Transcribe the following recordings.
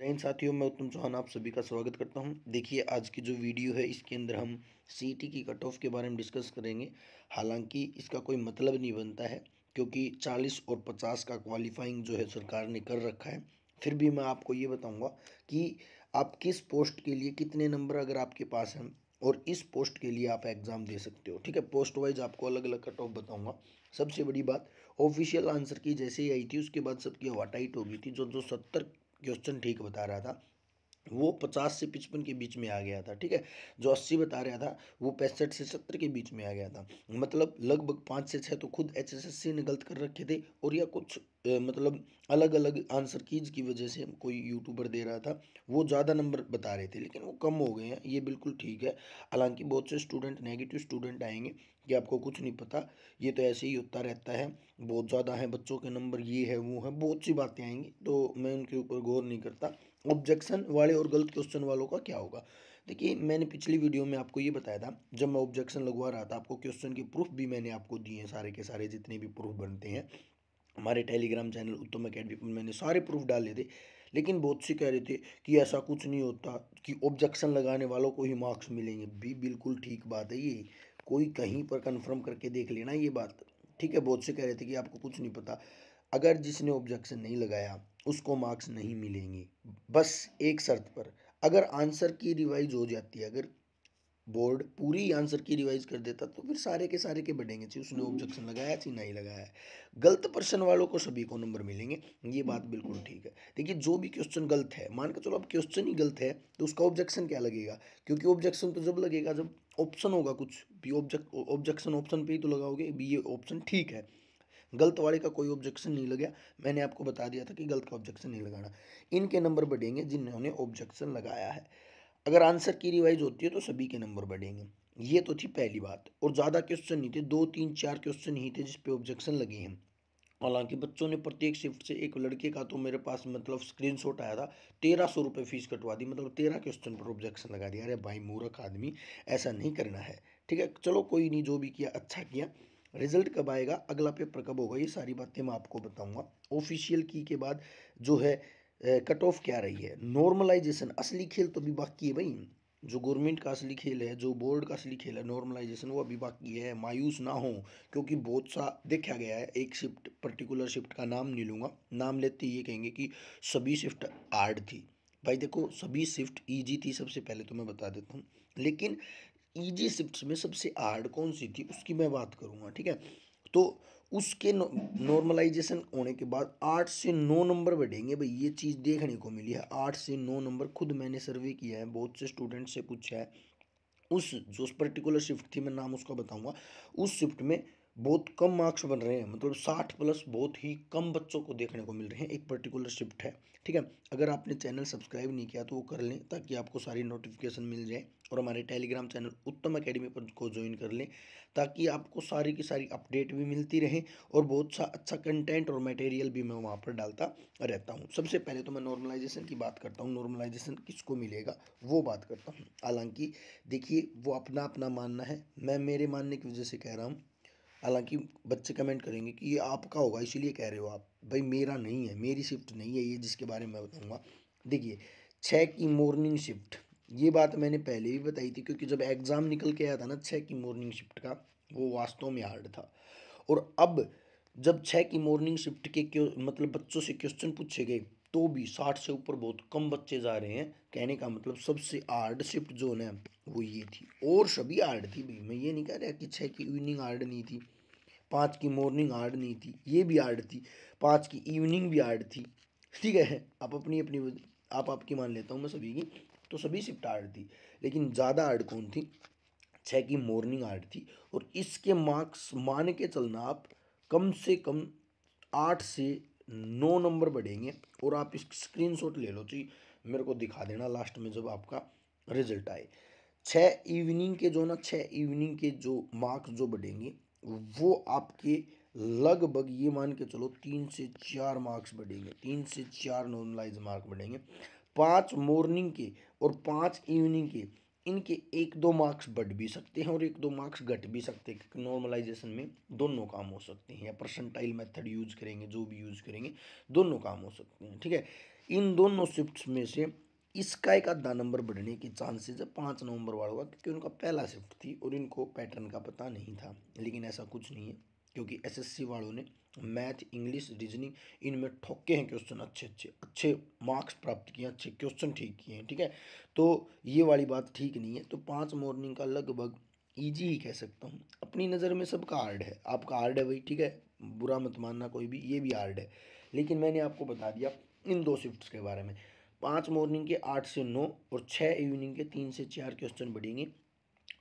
जय हिंद साथियों मैं उत्तम चौहान आप सभी का स्वागत करता हूं देखिए आज की जो वीडियो है इसके अंदर हम सीटी की कट ऑफ के बारे में डिस्कस करेंगे हालांकि इसका कोई मतलब नहीं बनता है क्योंकि 40 और 50 का क्वालिफाइंग जो है सरकार ने कर रखा है फिर भी मैं आपको ये बताऊंगा कि आप किस पोस्ट के लिए कितने नंबर अगर आपके पास हैं और इस पोस्ट के लिए आप एग्ज़ाम दे सकते हो ठीक है पोस्ट वाइज आपको अलग अलग कट ऑफ बताऊंगा सबसे बड़ी बात ऑफिशियल आंसर की जैसे ही आई थी उसके बाद सबकी हवा टाइट हो गई थी जो जो सत्तर क्वेश्चन ठीक बता रहा था वो पचास से पचपन के बीच में आ गया था ठीक है जो अस्सी बता रहा था वो पैंसठ से सत्तर के बीच में आ गया था मतलब लगभग पाँच से छः तो खुद एचएसएससी ने गलत कर रखे थे और यह कुछ मतलब अलग अलग आंसर कीज की वजह से कोई यूट्यूबर दे रहा था वो ज़्यादा नंबर बता रहे थे लेकिन वो कम हो गए हैं ये बिल्कुल ठीक है हालांकि बहुत से स्टूडेंट नेगेटिव स्टूडेंट आएंगे कि आपको कुछ नहीं पता ये तो ऐसे ही होता रहता है बहुत ज़्यादा है बच्चों के नंबर ये है वो है बहुत सी बातें आएंगी तो मैं उनके ऊपर गौर नहीं करता ऑब्जेक्शन वाले और गलत क्वेश्चन वालों का क्या होगा देखिए मैंने पिछली वीडियो में आपको ये बताया था जब मैं ऑब्जेक्शन लगवा रहा था आपको क्वेश्चन के प्रूफ भी मैंने आपको दिए हैं सारे के सारे जितने भी प्रूफ बनते हैं हमारे टेलीग्राम चैनल उत्तम अकेडमी पर मैंने सारे प्रूफ डाले थे लेकिन बहुत से कह रहे थे कि ऐसा कुछ नहीं होता कि ऑब्जेक्शन लगाने वालों को ही मार्क्स मिलेंगे भी बिल्कुल ठीक बात है ये कोई कहीं पर कंफर्म करके देख लेना ये बात ठीक है बहुत से कह रहे थे कि आपको कुछ नहीं पता अगर जिसने ऑब्जेक्शन नहीं लगाया उसको मार्क्स नहीं मिलेंगे बस एक शर्त पर अगर आंसर की रिवाइज हो जाती है अगर बोर्ड पूरी आंसर की रिवाइज कर देता तो फिर सारे के सारे के बढ़ेंगे चाहे उसने हम्म। ऑब्जेक्शन लगाया चाहिए नहीं लगाया गलत प्रश्न वालों को सभी को नंबर मिलेंगे ये बात हम्म। बिल्कुल ठीक है देखिए जो भी क्वेश्चन गलत है मान के चलो अब क्वेश्चन ही गलत है तो उसका ऑब्जेक्शन क्या लगेगा क्योंकि ऑब्जेक्शन तो जब लगेगा जब ऑप्शन होगा कुछ भी ऑब्जेक्ट ऑब्जेक्शन ऑप्शन पर ही तो लगाओगे भी ये ऑप्शन ठीक है गलत वाले का कोई ऑब्जेक्शन नहीं लगा मैंने आपको बता दिया था कि गलत का ऑब्जेक्शन नहीं लगाना इनके नंबर बढ़ेंगे जिन्होंने ऑब्जेक्शन लगाया है अगर आंसर की रिवाइज होती है तो सभी के नंबर बढ़ेंगे ये तो थी पहली बात और ज़्यादा क्वेश्चन नहीं थे दो तीन चार क्वेश्चन ही थे जिस पे ऑब्जेक्शन लगे हैं हालांकि बच्चों ने प्रत्येक शिफ्ट से एक लड़के का तो मेरे पास मतलब स्क्रीनशॉट आया था तेरह सौ रुपये फीस कटवा दी मतलब तेरह क्वेश्चन पर ऑब्जेक्शन लगा दिया अरे भाई मूर्ख आदमी ऐसा नहीं करना है ठीक है चलो कोई नहीं जो भी किया अच्छा किया रिजल्ट कब आएगा अगला पेपर कब होगा ये सारी बातें मैं आपको बताऊंगा ऑफिशियल की के बाद जो है कट ऑफ क्या रही है नॉर्मलाइजेशन असली खेल तो अभी बाकी है भाई जो गवर्नमेंट का असली खेल है जो बोर्ड का असली खेल है नॉर्मलाइजेशन वो अभी बाकी है मायूस ना हो क्योंकि बहुत सा देखा गया है एक शिफ्ट पर्टिकुलर शिफ्ट का नाम नहीं लूँगा नाम लेते ये कहेंगे कि सभी शिफ्ट आर्ड थी भाई देखो सभी शिफ्ट ईजी थी सबसे पहले तो मैं बता देता हूँ लेकिन ईजी शिफ्ट में सबसे आर्ड कौन सी थी उसकी मैं बात करूँगा ठीक है तो उसके नॉर्मलाइजेशन होने के बाद आठ से नौ नंबर बढ़ेंगे भाई ये चीज़ देखने को मिली है आठ से नौ नंबर खुद मैंने सर्वे किया है बहुत से स्टूडेंट से पूछा है उस जो पर्टिकुलर शिफ्ट थी मैं नाम उसका बताऊंगा उस शिफ्ट में बहुत कम मार्क्स बन रहे हैं मतलब साठ प्लस बहुत ही कम बच्चों को देखने को मिल रहे हैं एक पर्टिकुलर शिफ्ट है ठीक है अगर आपने चैनल सब्सक्राइब नहीं किया तो वो कर लें ताकि आपको सारी नोटिफिकेशन मिल जाए और हमारे टेलीग्राम चैनल उत्तम अकेडमी पर को ज्वाइन कर लें ताकि आपको सारी की सारी अपडेट भी मिलती रहे और बहुत सा अच्छा कंटेंट और मटेरियल भी मैं वहाँ पर डालता रहता हूँ सबसे पहले तो मैं नॉर्मलाइजेशन की बात करता हूँ नॉर्मलाइजेशन किसको मिलेगा वो बात करता हूँ हालांकि देखिए वो अपना अपना मानना है मैं मेरे मानने की वजह से कह रहा हूँ हालांकि बच्चे कमेंट करेंगे कि ये आपका होगा इसीलिए कह रहे हो आप भाई मेरा नहीं है मेरी शिफ्ट नहीं है ये जिसके बारे में बताऊँगा देखिए छः की मॉर्निंग शिफ्ट ये बात मैंने पहले भी बताई थी क्योंकि जब एग्ज़ाम निकल के आया था ना छः की मॉर्निंग शिफ्ट का वो वास्तव में हार्ड था और अब जब छः की मॉर्निंग शिफ्ट के क्यों मतलब बच्चों से क्वेश्चन पूछे गए तो भी साठ से ऊपर बहुत कम बच्चे जा रहे हैं कहने का मतलब सबसे हार्ड शिफ्ट जो है वो ये थी और सभी हार्ड थी भाई मैं ये नहीं कह रहा कि छः की इवनिंग हार्ड नहीं थी पाँच की मॉर्निंग हार्ड नहीं थी ये भी हार्ड थी पाँच की इवनिंग भी हार्ड थी ठीक है आप अपनी अपनी आप आपकी मान लेता हूँ मैं सभी की तो सभी शिफ्ट हार्ड थी लेकिन ज़्यादा हार्ड कौन थी छः की मॉर्निंग हार्ड थी और इसके मार्क्स मान के चलना आप कम से कम आठ से नौ नंबर बढ़ेंगे और आप इस स्क्रीन ले लो जी मेरे को दिखा देना लास्ट में जब आपका रिजल्ट आए छः इवनिंग के जो ना छः इवनिंग के जो मार्क्स जो बढ़ेंगे वो आपके लगभग ये मान के चलो तीन से चार मार्क्स बढ़ेंगे तीन से चार नॉर्मलाइज मार्क बढ़ेंगे पाँच मॉर्निंग के और पाँच इवनिंग के इनके एक दो मार्क्स बढ़ भी सकते हैं और एक दो मार्क्स घट भी सकते हैं क्योंकि नॉर्मलाइजेशन में दोनों काम हो सकते हैं या परसेंटाइल मेथड यूज करेंगे जो भी यूज करेंगे दोनों काम हो सकते हैं ठीक है इन दोनों शिफ्ट में से इसका एक आधा नंबर बढ़ने की चांसेज है पाँच नवंबर वालों का क्योंकि उनका पहला शिफ्ट थी और इनको पैटर्न का पता नहीं था लेकिन ऐसा कुछ नहीं है क्योंकि एसएससी वालों ने मैथ इंग्लिश रीजनिंग इनमें ठोके हैं क्वेश्चन अच्छे अच्छे अच्छे मार्क्स प्राप्त किए अच्छे क्वेश्चन ठीक किए हैं ठीक है तो ये वाली बात ठीक नहीं है तो पाँच मॉर्निंग का लगभग ईजी ही कह सकता हूँ अपनी नज़र में सबका हार्ड है आपका हार्ड है भाई ठीक है बुरा मत मानना कोई भी ये भी हार्ड है लेकिन मैंने आपको बता दिया इन दो शिफ्ट के बारे में पाँच मॉर्निंग के आठ से नौ और छः इवनिंग के तीन से चार क्वेश्चन बढ़ेंगे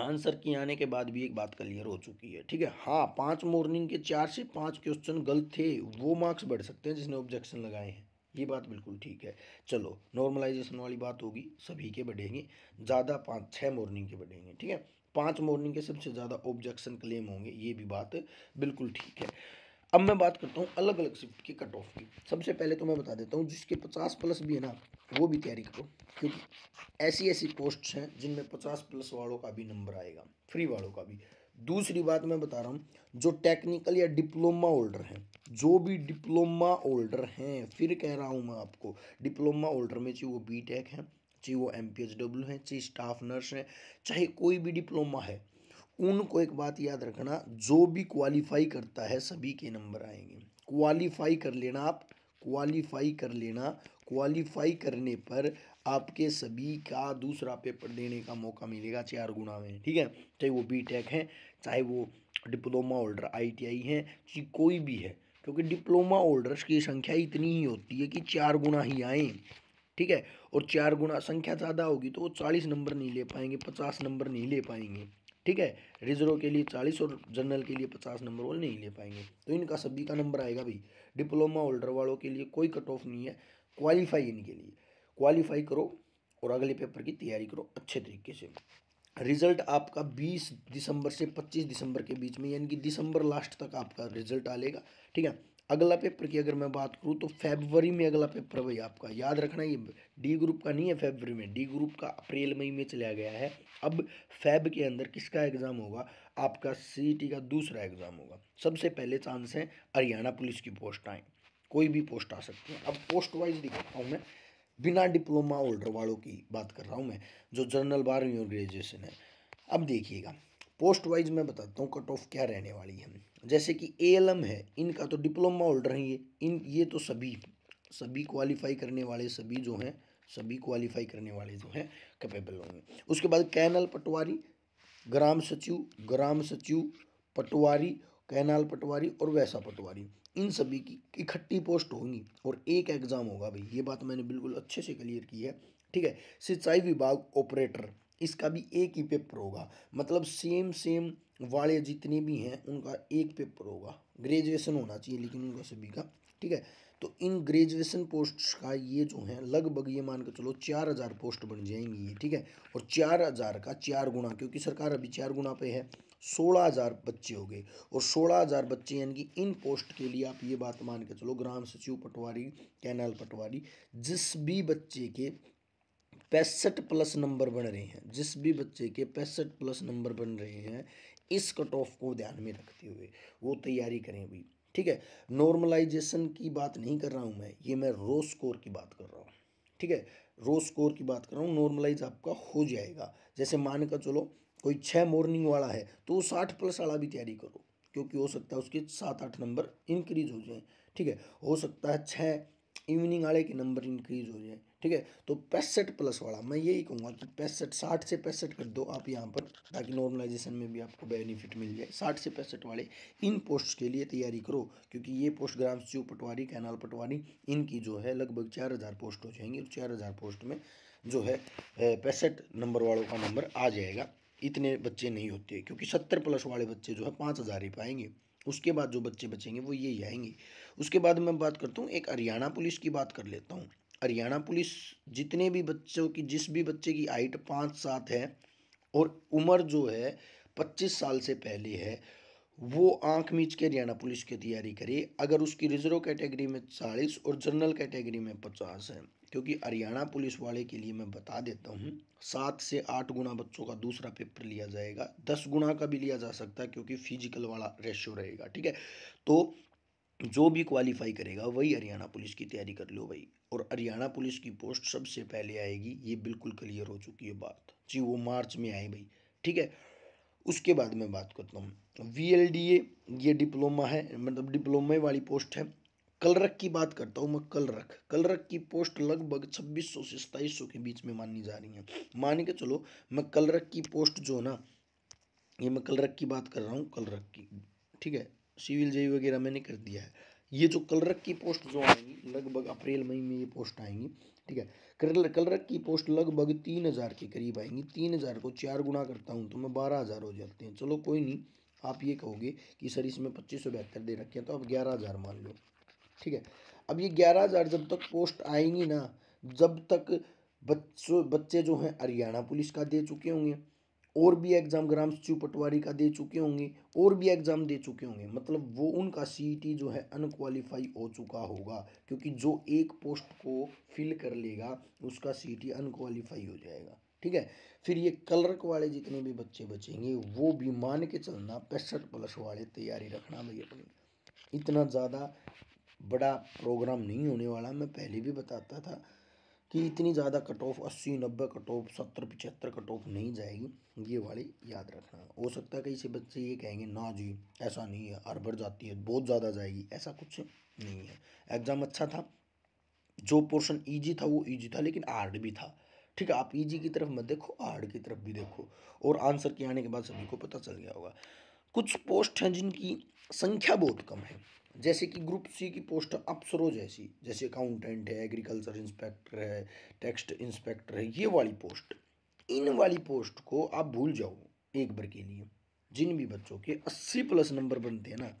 आंसर की आने के बाद भी एक बात क्लियर हो चुकी है ठीक है हाँ पाँच मॉर्निंग के चार से पाँच क्वेश्चन गलत थे वो मार्क्स बढ़ सकते हैं जिसने ऑब्जेक्शन लगाए हैं ये बात बिल्कुल ठीक है चलो नॉर्मलाइजेशन वाली बात होगी सभी के बढ़ेंगे ज़्यादा पाँच छः मॉर्निंग के बढ़ेंगे ठीक है पाँच मॉर्निंग के सबसे ज़्यादा ऑब्जेक्शन क्लेम होंगे ये भी बात बिल्कुल ठीक है अब मैं बात करता हूँ अलग अलग शिफ्ट की कट ऑफ की सबसे पहले तो मैं बता देता हूँ जिसके पचास प्लस भी है ना वो भी तैयारी करो क्योंकि ऐसी ऐसी पोस्ट हैं जिनमें पचास प्लस वालों का भी नंबर आएगा फ्री वालों का भी दूसरी बात मैं बता रहा हूँ जो टेक्निकल या डिप्लोमा होल्डर हैं जो भी डिप्लोमा होल्डर हैं फिर कह रहा हूँ मैं आपको डिप्लोमा होल्डर में चाहे वो बी टेक है चाहे वो एम पी एच डब्ल्यू हैं चाहे स्टाफ नर्स हैं चाहे कोई भी डिप्लोमा है उनको एक बात याद रखना जो भी क्वालिफाई करता है सभी के नंबर आएंगे क्वालिफाई कर लेना आप क्वालिफाई कर लेना क्वालिफाई करने पर आपके सभी का दूसरा पेपर देने का मौका मिलेगा चार गुना में ठीक है चाहे वो बी टेक है चाहे वो डिप्लोमा होल्डर आईटीआई है चाहे कोई भी है क्योंकि डिप्लोमा होल्डर्स की संख्या इतनी ही होती है कि चार गुना ही आए ठीक है और चार गुना संख्या ज़्यादा होगी तो वो चालीस नंबर नहीं ले पाएंगे पचास नंबर नहीं ले पाएंगे ठीक है रिजर्व के लिए चालीस और जनरल के लिए पचास नंबर वाले नहीं ले पाएंगे तो इनका सभी का नंबर आएगा भाई डिप्लोमा होल्डर वालों के लिए कोई कट ऑफ नहीं है क्वालिफाई इनके लिए क्वालिफाई करो और अगले पेपर की तैयारी करो अच्छे तरीके से रिजल्ट आपका 20 दिसंबर से 25 दिसंबर के बीच में यानी कि दिसंबर लास्ट तक आपका रिजल्ट आ लेगा ठीक है अगला पेपर की अगर मैं बात करूँ तो फेबरी में अगला पेपर है भाई आपका याद रखना ये डी ग्रुप का नहीं है फेबवरी में डी ग्रुप का अप्रैल मई में चला गया है अब फैब के अंदर किसका एग्ज़ाम होगा आपका सी का दूसरा एग्ज़ाम होगा सबसे पहले चांस है हरियाणा पुलिस की पोस्ट आए कोई भी पोस्ट आ सकती है अब पोस्ट वाइज दिखाता हूँ मैं बिना डिप्लोमा होल्डर वालों की बात कर रहा हूँ मैं जो जर्नल बारहवीं और ग्रेजुएशन है अब देखिएगा पोस्ट वाइज मैं बताता हूँ कट ऑफ क्या रहने वाली है जैसे कि ए एल एम है इनका तो डिप्लोमा होल्डर हैं ये इन ये तो सभी सभी क्वालिफाई करने वाले सभी जो हैं सभी क्वालिफाई करने वाले जो हैं कैपेबल होंगे उसके बाद कैनल पटवारी ग्राम सचिव ग्राम सचिव पटवारी कैनाल पटवारी और वैसा पटवारी इन सभी की इकट्ठी पोस्ट होंगी और एक एग्ज़ाम होगा भाई ये बात मैंने बिल्कुल अच्छे से क्लियर की है ठीक है सिंचाई विभाग ऑपरेटर इसका भी एक ही पेपर होगा मतलब सेम सेम वाले जितने भी हैं उनका एक पेपर होगा ग्रेजुएशन होना चाहिए लेकिन उनका सभी का ठीक है तो इन ग्रेजुएशन पोस्ट का ये जो है लगभग ये मान के चलो चार हज़ार पोस्ट बन जाएंगी ये ठीक है और चार हज़ार का चार गुना क्योंकि सरकार अभी चार गुना पे है सोलह हज़ार बच्चे हो गए और सोलह हज़ार बच्चे यानी कि इन पोस्ट के लिए आप ये बात मान के चलो ग्राम सचिव पटवारी कैनाल पटवारी जिस भी बच्चे के पैंसठ प्लस नंबर बन रहे हैं जिस भी बच्चे के पैंसठ प्लस नंबर बन रहे हैं इस कट ऑफ को ध्यान में रखते हुए वो तैयारी करें भी ठीक है नॉर्मलाइजेशन की बात नहीं कर रहा हूँ मैं ये मैं रो स्कोर की बात कर रहा हूँ ठीक है रो स्कोर की बात कर रहा हूँ नॉर्मलाइज आपका हो जाएगा जैसे मान कर चलो कोई छः मॉर्निंग वाला है तो वो साठ प्लस वाला भी तैयारी करो क्योंकि हो सकता है उसके सात आठ नंबर इंक्रीज हो जाए ठीक है हो सकता है छः इवनिंग वाले के नंबर इंक्रीज हो जाए ठीक है तो पैंसठ प्लस वाला मैं यही कहूँगा कि पैंसठ साठ से पैंसठ कर दो आप यहाँ पर ताकि नॉर्मलाइजेशन में भी आपको बेनिफिट मिल जाए साठ से पैंसठ वाले इन पोस्ट के लिए तैयारी करो क्योंकि ये पोस्ट ग्राम सचिव पटवारी कैनाल पटवारी इनकी जो है लगभग चार हज़ार पोस्ट हो जाएंगी और चार हज़ार पोस्ट में जो है पैंसठ नंबर वालों का नंबर आ जाएगा इतने बच्चे नहीं होते क्योंकि सत्तर प्लस वाले बच्चे जो है पाँच हज़ार ही पाएंगे उसके बाद जो बच्चे बचेंगे वो यही आएंगे उसके बाद मैं बात करता हूँ एक हरियाणा पुलिस की बात कर लेता हूँ हरियाणा पुलिस जितने भी बच्चों की जिस भी बच्चे की हाइट पाँच सात है और उम्र जो है पच्चीस साल से पहले है वो आंख मीच के हरियाणा पुलिस की तैयारी करे अगर उसकी रिजर्व कैटेगरी में चालीस और जनरल कैटेगरी में पचास है क्योंकि हरियाणा पुलिस वाले के लिए मैं बता देता हूँ सात से आठ गुना बच्चों का दूसरा पेपर लिया जाएगा दस गुना का भी लिया जा सकता है क्योंकि फिजिकल वाला रेशियो रहेगा ठीक है तो जो भी क्वालिफाई करेगा वही हरियाणा पुलिस की तैयारी कर लो भाई और हरियाणा पुलिस की पोस्ट सबसे पहले आएगी ये बिल्कुल क्लियर हो चुकी है बात जी वो मार्च में आए भाई ठीक है उसके बाद मैं बात करता हूँ वी ये डिप्लोमा है मतलब डिप्लोमे वाली पोस्ट है कलरक की बात करता हूँ मैं कलरक कलरक की पोस्ट लगभग 2600 से सौ के बीच में मानी जा रही है मान के चलो मैं कलरक की पोस्ट जो ना ये मैं कलरक की बात कर रहा हूँ कलरक की ठीक है सिविल जेई वगैरह मैंने कर दिया है ये जो कलरक की पोस्ट जो आएंगी लगभग अप्रैल मई में ये पोस्ट आएंगी ठीक है कलरक की पोस्ट लगभग तीन हज़ार के करीब आएंगी तीन हज़ार को चार गुना करता हूँ तो मैं बारह हज़ार हो जाते हैं चलो कोई नहीं आप ये कहोगे कि सर इसमें पच्चीस सौ बेहतर दे रखे हैं तो आप ग्यारह हज़ार मान लो ठीक है अब ये ग्यारह हज़ार जब तक पोस्ट आएंगी ना जब तक बच्चों बच्चे जो हैं हरियाणा पुलिस का दे चुके होंगे और भी एग्ज़ाम ग्राम सचिव पटवारी का दे चुके होंगे और भी एग्ज़ाम दे चुके होंगे मतलब वो उनका सीईटी e जो है अनक्वालिफाई हो चुका होगा क्योंकि जो एक पोस्ट को फिल कर लेगा उसका सीईटी अनक्वालिफाई e हो जाएगा ठीक है फिर ये कलरक वाले जितने भी बच्चे बचेंगे वो भी मान के चलना पैंसठ प्लस वाले तैयारी रखना भाई अपनी इतना ज़्यादा बड़ा प्रोग्राम नहीं होने वाला मैं पहले भी बताता था कि इतनी ज़्यादा कट ऑफ अस्सी नब्बे कट ऑफ सत्तर पिछहत्तर कट ऑफ नहीं जाएगी ये वाली याद रखना हो सकता है कई से बच्चे ये कहेंगे ना जी ऐसा नहीं है हर भर जाती है बहुत ज़्यादा जाएगी ऐसा कुछ नहीं है एग्ज़ाम अच्छा था जो पोर्शन ईजी था वो ईजी था लेकिन आर्ड भी था ठीक है आप ईजी की तरफ मत देखो आर्ड की तरफ भी देखो और आंसर के आने के बाद सभी को पता चल गया होगा कुछ पोस्ट हैं जिनकी संख्या बहुत कम है जैसे कि ग्रुप सी की पोस्ट अप्सरों जैसी जैसे अकाउंटेंट है एग्रीकल्चर इंस्पेक्टर है टेक्स्ट इंस्पेक्टर है ये वाली पोस्ट इन वाली पोस्ट को आप भूल जाओ एक बार के लिए जिन भी बच्चों के अस्सी प्लस नंबर बनते हैं ना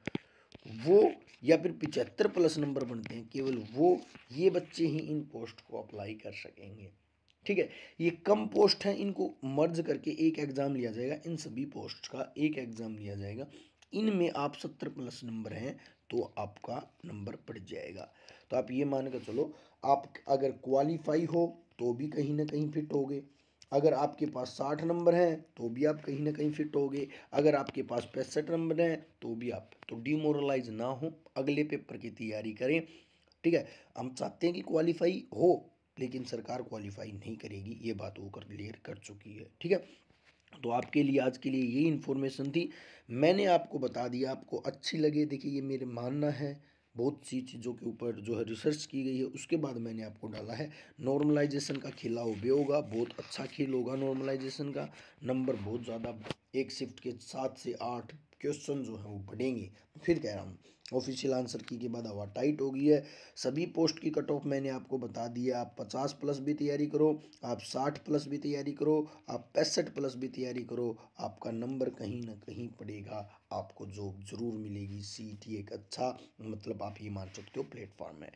वो या फिर पिचहत्तर प्लस नंबर बनते हैं केवल वो ये बच्चे ही इन पोस्ट को अप्लाई कर सकेंगे ठीक है ये कम पोस्ट हैं इनको मर्ज करके एक एग्ज़ाम लिया जाएगा इन सभी पोस्ट का एक एग्ज़ाम लिया जाएगा इनमें आप सत्तर प्लस नंबर हैं तो आपका नंबर पड़ जाएगा तो आप ये मान कर चलो आप अगर क्वालिफाई हो तो भी कहीं ना कहीं फिट होगे अगर आपके पास साठ नंबर हैं तो भी आप कहीं ना कहीं फिट होगे अगर आपके पास पैंसठ नंबर हैं तो भी आप तो डिमोरलाइज ना हो अगले पेपर की तैयारी करें ठीक है हम चाहते हैं कि क्वालिफाई हो लेकिन सरकार क्वालिफाई नहीं करेगी ये बात वो कर क्लियर कर चुकी है ठीक है तो आपके लिए आज के लिए यही इन्फॉर्मेशन थी मैंने आपको बता दिया आपको अच्छी लगे देखिए ये मेरे मानना है बहुत सी चीज़ों के ऊपर जो है रिसर्च की गई है उसके बाद मैंने आपको डाला है नॉर्मलाइजेशन का खेला हो बे होगा बहुत अच्छा खेल होगा नॉर्मलाइजेशन का नंबर बहुत ज़्यादा एक शिफ्ट के सात से आठ क्वेश्चन जो है वो बढ़ेंगे फिर कह रहा हूँ ऑफिशियल आंसर की के बाद हवा टाइट हो गई है सभी पोस्ट की कट ऑफ मैंने आपको बता दिया आप पचास प्लस भी तैयारी करो आप साठ प्लस भी तैयारी करो आप पैंसठ प्लस भी तैयारी करो आपका नंबर कहीं ना कहीं पड़ेगा आपको जॉब ज़रूर मिलेगी सी टी एक अच्छा मतलब आप ये मान सकते हो प्लेटफॉर्म है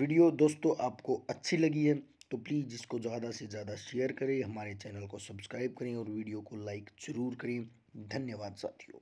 वीडियो दोस्तों आपको अच्छी लगी है तो प्लीज़ इसको ज़्यादा से ज़्यादा शेयर करें हमारे चैनल को सब्सक्राइब करें और वीडियो को लाइक ज़रूर करें धन्यवाद साथियों